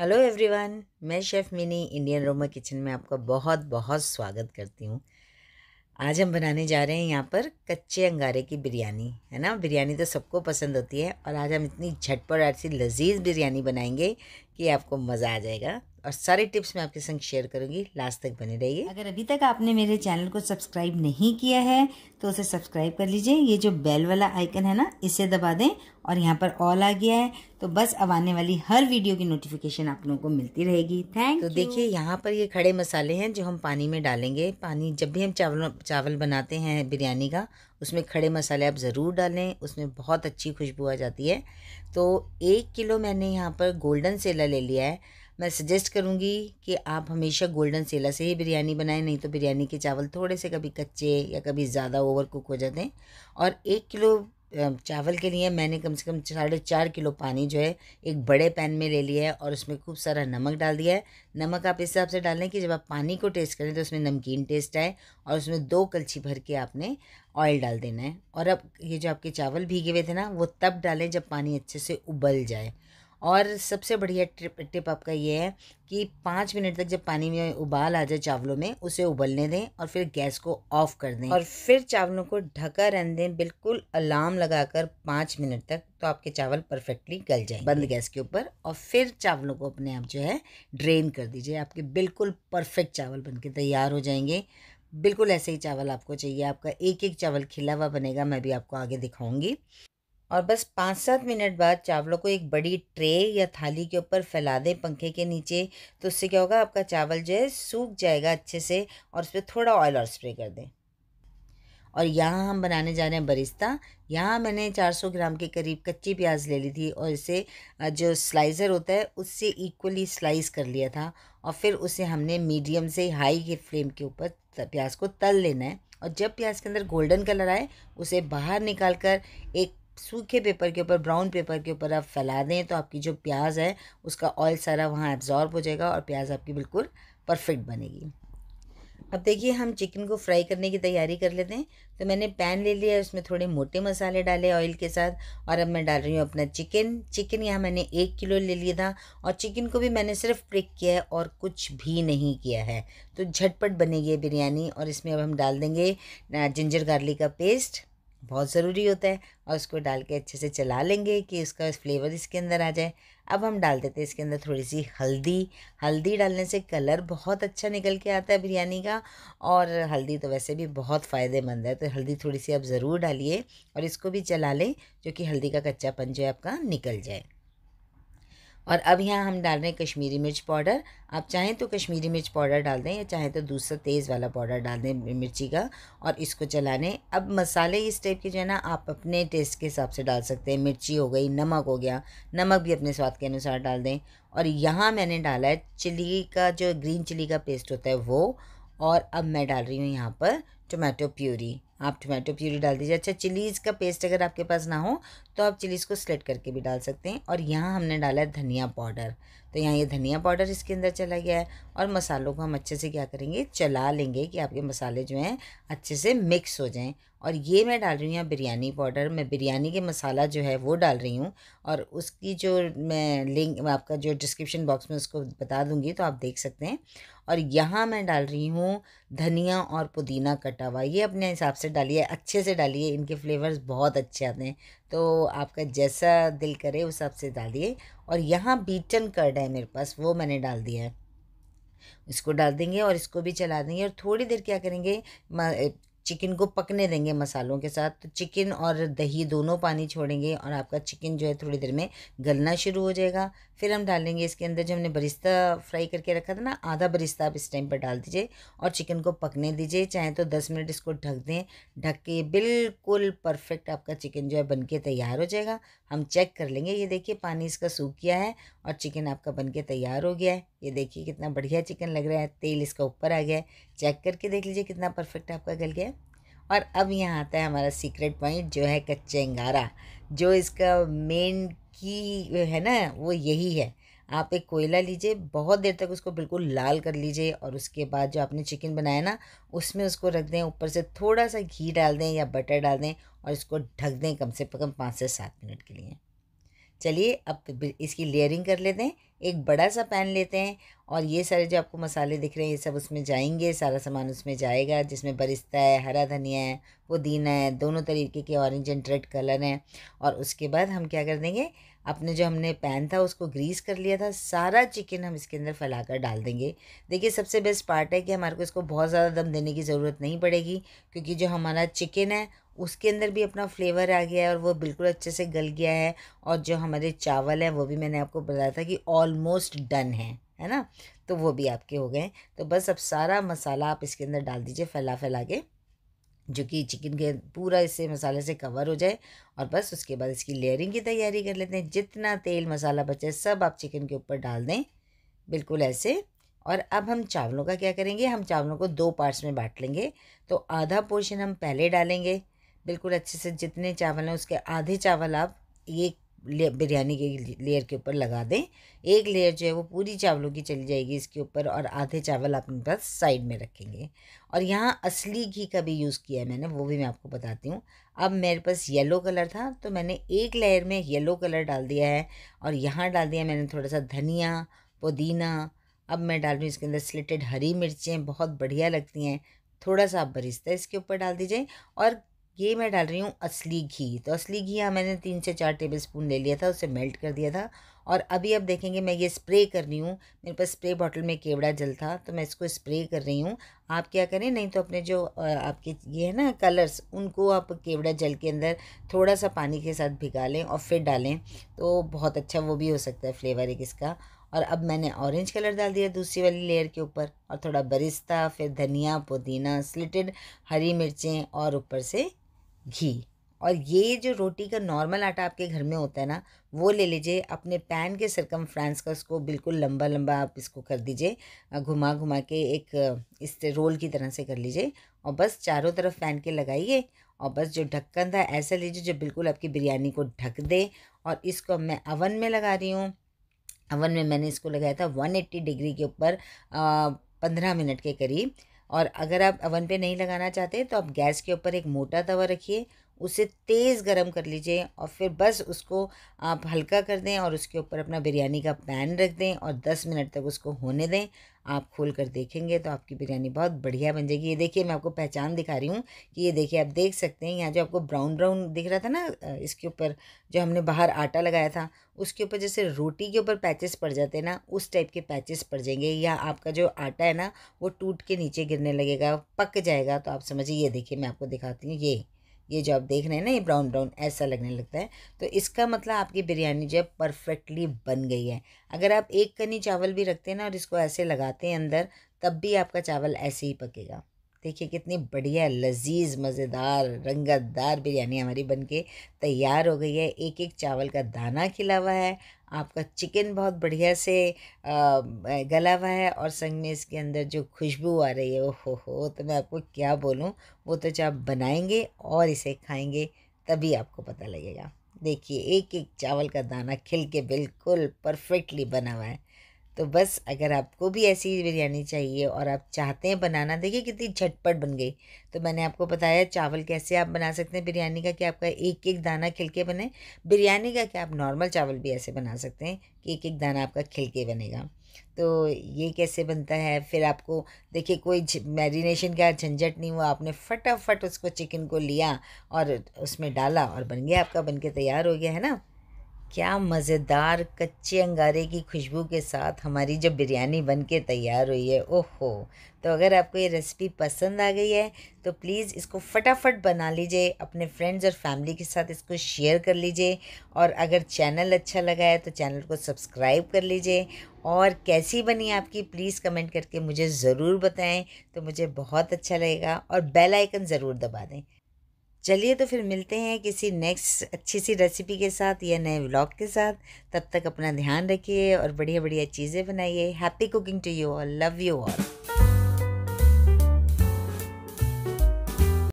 hello everyone मैं chef Mini Indian Roma kitchen में आपका बहुत बहुत स्वागत करती हूँ आज हम बनाने जा रहे हैं यहाँ पर कच्चे अंगारे की बिरयानी है ना बिरयानी तो सबको पसंद होती है और आज हम इतनी झटपट ऐसी लजीज बिरयानी बनाएंगे कि आपको मज़ा आ जाएगा और सारे टिप्स मैं आपके संग शेयर करूंगी लास्ट तक बने रहिए अगर अभी तक आपने मेरे चैनल को सब्सक्राइब नहीं किया है तो उसे सब्सक्राइब कर लीजिए ये जो बेल वाला आइकन है ना इसे दबा दें और यहाँ पर ऑल आ गया है तो बस अब आने वाली हर वीडियो की नोटिफिकेशन आप लोगों को मिलती रहेगी थैंक तो देखिए यहाँ पर ये खड़े मसाले हैं जो हम पानी में डालेंगे पानी जब भी हम चावल चावल बनाते हैं बिरयानी का उसमें खड़े मसाले आप ज़रूर डालें उसमें बहुत अच्छी खुशबू आ जाती है तो एक किलो मैंने यहाँ पर गोल्डन सेला ले लिया है मैं सजेस्ट करूँगी कि आप हमेशा गोल्डन सेला से ही बिरयानी बनाएं नहीं तो बिरयानी के चावल थोड़े से कभी कच्चे या कभी ज़्यादा ओवर कुक हो जाते हैं और एक किलो चावल के लिए मैंने कम से कम साढ़े चार किलो पानी जो है एक बड़े पैन में ले लिया है और उसमें खूब सारा नमक डाल दिया है नमक आप इस हिसाब से डालें कि जब आप पानी को टेस्ट करें तो उसमें नमकीन टेस्ट आए और उसमें दो कलछी भर के आपने ऑयल डाल देना है और अब ये जो आपके चावल भीगे हुए थे ना वो तब डालें जब पानी अच्छे से उबल जाए और सबसे बढ़िया टिप टिप आपका ये है कि पाँच मिनट तक जब पानी में उबाल आ जाए चावलों में उसे उबलने दें और फिर गैस को ऑफ कर दें और फिर चावलों को ढका रहने दें बिल्कुल अलार्म लगाकर पाँच मिनट तक तो आपके चावल परफेक्टली गल जाए बंद गैस के ऊपर और फिर चावलों को अपने आप जो है ड्रेन कर दीजिए आपके बिल्कुल परफेक्ट चावल बन के तैयार हो जाएंगे बिल्कुल ऐसे ही चावल आपको चाहिए आपका एक एक चावल खिला हुआ बनेगा मैं भी आपको आगे दिखाऊंगी और बस पाँच सात मिनट बाद चावलों को एक बड़ी ट्रे या थाली के ऊपर फैला दें पंखे के नीचे तो उससे क्या होगा आपका चावल जो है सूख जाएगा अच्छे से और उस पर थोड़ा ऑयल और स्प्रे कर दें और यहाँ हम बनाने जा रहे हैं बरिस्ता यहाँ मैंने 400 ग्राम के करीब कच्ची प्याज ले ली थी और इसे जो स्लाइसर होता है उससे इक्वली स्लाइस कर लिया था और फिर उसे हमने मीडियम से हाई के फ्लेम के ऊपर प्याज को तल लेना है और जब प्याज के अंदर गोल्डन कलर आए उसे बाहर निकाल कर एक सूखे पेपर के ऊपर ब्राउन पेपर के ऊपर आप फैला दें तो आपकी जो प्याज है उसका ऑयल सारा वहाँ एब्जॉर्ब हो जाएगा और प्याज आपकी बिल्कुल परफेक्ट बनेगी अब देखिए हम चिकन को फ्राई करने की तैयारी कर लेते हैं तो मैंने पैन ले लिया उसमें थोड़े मोटे मसाले डाले ऑयल के साथ और अब मैं डाल रही हूँ अपना चिकन चिकन यहाँ मैंने एक किलो ले लिया था और चिकन को भी मैंने सिर्फ प्रिक किया है और कुछ भी नहीं किया है तो झटपट बनेगी बिरयानी और इसमें अब हम डाल देंगे जिंजर गार्लिक का पेस्ट बहुत ज़रूरी होता है और उसको डाल के अच्छे से चला लेंगे कि उसका फ्लेवर इसके अंदर आ जाए अब हम डाल देते हैं इसके अंदर थोड़ी सी हल्दी हल्दी डालने से कलर बहुत अच्छा निकल के आता है बिरयानी का और हल्दी तो वैसे भी बहुत फ़ायदेमंद है तो हल्दी थोड़ी सी आप ज़रूर डालिए और इसको भी चला लें जो कि हल्दी का कच्चापन जो है आपका निकल जाए और अब यहाँ हम डाल रहे हैं कश्मीरी मिर्च पाउडर आप चाहें तो कश्मीरी मिर्च पाउडर डाल दें या चाहें तो दूसरा तेज़ वाला पाउडर डाल दें मिर्ची का और इसको चला लें अब मसाले इस टाइप के जो है ना आप अपने टेस्ट के हिसाब से डाल सकते हैं मिर्ची हो गई नमक हो गया नमक भी अपने स्वाद के अनुसार डाल दें और यहाँ मैंने डाला है चिली का जो ग्रीन चिली का पेस्ट होता है वो और अब मैं डाल रही हूँ यहाँ पर टोमेटो प्यूरी आप टोमेटो प्यूरी डाल दीजिए अच्छा चिलीज़ का पेस्ट अगर आपके पास ना हो तो आप चिलीज़ को स्लेट करके भी डाल सकते हैं और यहाँ हमने डाला है धनिया पाउडर तो यहाँ ये धनिया पाउडर इसके अंदर चला गया है और मसालों को हम अच्छे से क्या करेंगे चला लेंगे कि आपके मसाले जो हैं अच्छे से मिक्स हो जाएँ और ये मैं डाल रही हूँ यहाँ बिरयानी पाउडर मैं बिरयानी के मसाला जो है वो डाल रही हूँ और उसकी जो मैं लिंक आपका जो डिस्क्रिप्शन बॉक्स में उसको बता दूँगी तो आप देख सकते हैं और यहाँ मैं डाल रही हूँ धनिया और पुदीना कटा हुआ ये अपने हिसाब से डालिए अच्छे से डालिए इनके फ्लेवर्स बहुत अच्छे आते हैं तो आपका जैसा दिल करे उस हिसाब से डालिए और यहाँ बीटन कर्ड है मेरे पास वो मैंने डाल दिया है इसको डाल देंगे और इसको भी चला देंगे और थोड़ी देर क्या करेंगे चिकन को पकने देंगे मसालों के साथ तो चिकन और दही दोनों पानी छोड़ेंगे और आपका चिकन जो है थोड़ी देर में गलना शुरू हो जाएगा फिर हम डालेंगे इसके अंदर जो हमने बरिस्ता फ्राई करके रखा था ना आधा बरिस्ता आप इस टाइम पर डाल दीजिए और चिकन को पकने दीजिए चाहे तो दस मिनट इसको ढक दें ढक के बिल्कुल परफेक्ट आपका चिकन जो है बन के तैयार हो जाएगा हम चेक कर लेंगे ये देखिए पानी इसका सूख गया है और चिकन आपका बन के तैयार हो गया है ये देखिए कितना बढ़िया चिकन लग रहा है तेल इसका ऊपर आ गया है चेक करके देख लीजिए कितना परफेक्ट आपका गल गया है और अब यहाँ आता है हमारा सीक्रेट पॉइंट जो है कच्चे अंगारा जो इसका मेन की है ना वो यही है आप एक कोयला लीजिए बहुत देर तक उसको बिल्कुल लाल कर लीजिए और उसके बाद जो आपने चिकन बनाया ना उसमें उसको रख दें ऊपर से थोड़ा सा घी डाल दें या बटर डाल दें और इसको ढक दें कम से कम पाँच से सात मिनट के लिए चलिए अब इसकी लेयरिंग कर लेते हैं एक बड़ा सा पैन लेते हैं और ये सारे जो आपको मसाले दिख रहे हैं ये सब उसमें जाएंगे सारा सामान उसमें जाएगा जिसमें बरिस्ता है हरा धनिया है पुदीना है दोनों तरीके के ऑरेंज एंड रेड कलर हैं और उसके बाद हम क्या कर देंगे अपने जो हमने पैन था उसको ग्रीस कर लिया था सारा चिकन हम इसके अंदर फैला कर डाल देंगे देखिए सबसे बेस्ट पार्ट है कि हमारे को इसको बहुत ज़्यादा दम देने की ज़रूरत नहीं पड़ेगी क्योंकि जो हमारा चिकन है उसके अंदर भी अपना फ्लेवर आ गया है और वो बिल्कुल अच्छे से गल गया है और जो हमारे चावल हैं वो भी मैंने आपको बताया था कि ऑलमोस्ट डन है है ना तो वो भी आपके हो गए तो बस अब सारा मसाला आप इसके अंदर डाल दीजिए फैला फैला के जो कि चिकन के पूरा इससे मसाले से कवर हो जाए और बस उसके बाद इसकी लेयरिंग की तैयारी कर लेते हैं जितना तेल मसाला बचे सब आप चिकन के ऊपर डाल दें बिल्कुल ऐसे और अब हम चावलों का क्या करेंगे हम चावलों को दो पार्ट्स में बांट लेंगे तो आधा पोर्शन हम पहले डालेंगे बिल्कुल अच्छे से जितने चावल हैं उसके आधे चावल आप एक बिरयानी के लेयर के ऊपर लगा दें एक लेयर जो है वो पूरी चावलों की चली जाएगी इसके ऊपर और आधे चावल आप अपने पास साइड में रखेंगे और यहाँ असली घी का भी यूज़ किया है मैंने वो भी मैं आपको बताती हूँ अब मेरे पास येलो कलर था तो मैंने एक लेयर में येलो कलर डाल दिया है और यहाँ डाल दिया मैंने थोड़ा सा धनिया पुदीना अब मैं डाल रही हूँ इसके अंदर स्लेटेड हरी मिर्चें बहुत बढ़िया लगती हैं थोड़ा सा आप बरिश्ता इसके ऊपर डाल दीजिए और ये मैं डाल रही हूँ असली घी तो असली घी यहाँ मैंने तीन से चार टेबल स्पून ले लिया था उसे मेल्ट कर दिया था और अभी आप देखेंगे मैं ये स्प्रे कर रही हूँ मेरे पास स्प्रे बॉटल में केवड़ा जल था तो मैं इसको स्प्रे कर रही हूँ आप क्या करें नहीं तो अपने जो आपके ये है ना कलर्स उनको आप केवड़ा जल के अंदर थोड़ा सा पानी के साथ भिगा लें और फिर डालें तो बहुत अच्छा वो भी हो सकता है फ्लेवर एक इसका और अब मैंने ऑरेंज कलर डाल दिया दूसरी वाली लेयर के ऊपर और थोड़ा बरिस्ता फिर धनिया पुदीना स्लिटेड हरी मिर्चें और ऊपर से घी और ये जो रोटी का नॉर्मल आटा आपके घर में होता है ना वो ले लीजिए अपने पैन के सरकम फ्रांस का उसको बिल्कुल लंबा लंबा आप इसको कर दीजिए घुमा घुमा के एक इस रोल की तरह से कर लीजिए और बस चारों तरफ पैन के लगाइए और बस जो ढक्कन था ऐसा लीजिए जो बिल्कुल आपकी बिरयानी को ढक दे और इसको मैं अवन में लगा रही हूँ अवन में मैंने इसको लगाया था वन एट्टी डिग्री के ऊपर पंद्रह मिनट के करीब और अगर आप अवन पे नहीं लगाना चाहते तो आप गैस के ऊपर एक मोटा तवा रखिए उसे तेज़ गरम कर लीजिए और फिर बस उसको आप हल्का कर दें और उसके ऊपर अपना बिरयानी का पैन रख दें और दस मिनट तक उसको होने दें आप खोल कर देखेंगे तो आपकी बिरयानी बहुत बढ़िया बन जाएगी ये देखिए मैं आपको पहचान दिखा रही हूँ कि ये देखिए आप देख सकते हैं यहाँ जो आपको ब्राउन ब्राउन दिख रहा था ना इसके ऊपर जो हमने बाहर आटा लगाया था उसके ऊपर जैसे रोटी के ऊपर पैचेस पड़ जाते हैं ना उस टाइप के पैचेस पड़ जाएंगे या आपका जो आटा है ना वो टूट के नीचे गिरने लगेगा पक जाएगा तो आप समझिए ये देखिए मैं आपको दिखाती हूँ ये ये जो आप देख रहे हैं ना ये ब्राउन ब्राउन ऐसा लगने लगता है तो इसका मतलब आपकी बिरयानी जो है परफेक्टली बन गई है अगर आप एक कनी चावल भी रखते हैं ना और इसको ऐसे लगाते हैं अंदर तब भी आपका चावल ऐसे ही पकेगा देखिए कितनी बढ़िया लजीज मज़ेदार रंगतदार बिरयानी हमारी बनके तैयार हो गई है एक एक चावल का दाना खिला हुआ है आपका चिकन बहुत बढ़िया से गला हुआ है और संग में इसके अंदर जो खुशबू आ रही है ओ हो हो तो मैं आपको क्या बोलूँ वो तो जब बनाएंगे और इसे खाएंगे तभी आपको पता लगेगा देखिए एक एक चावल का दाना खिल के बिल्कुल परफेक्टली बना हुआ है तो बस अगर आपको भी ऐसी बिरयानी चाहिए और आप चाहते हैं बनाना देखिए कितनी झटपट बन गई तो मैंने आपको बताया चावल कैसे आप बना सकते हैं बिरयानी का कि आपका एक एक दाना खिलके बने बिरयानी का कि आप नॉर्मल चावल भी ऐसे बना सकते हैं कि एक एक दाना आपका खिलके बनेगा तो ये कैसे बनता है फिर आपको देखिए कोई मैरिनेशन का झंझट नहीं हुआ आपने फटाफट उसको चिकन को लिया और उसमें डाला और बन गया आपका बन के तैयार हो गया है ना क्या मज़ेदार कच्चे अंगारे की खुशबू के साथ हमारी जब बिरयानी बन के तैयार हुई है ओहो तो अगर आपको ये रेसिपी पसंद आ गई है तो प्लीज़ इसको फटाफट बना लीजिए अपने फ्रेंड्स और फैमिली के साथ इसको शेयर कर लीजिए और अगर चैनल अच्छा लगा है तो चैनल को सब्सक्राइब कर लीजिए और कैसी बनी आपकी प्लीज़ कमेंट करके मुझे ज़रूर बताएं तो मुझे बहुत अच्छा लगेगा और बेल आइकन ज़रूर दबा दें चलिए तो फिर मिलते हैं किसी नेक्स्ट अच्छी सी रेसिपी के साथ या नए व्लॉग के साथ तब तक अपना ध्यान रखिए और बढ़िया बढ़िया चीज़ें बनाइए happy cooking to you all love you all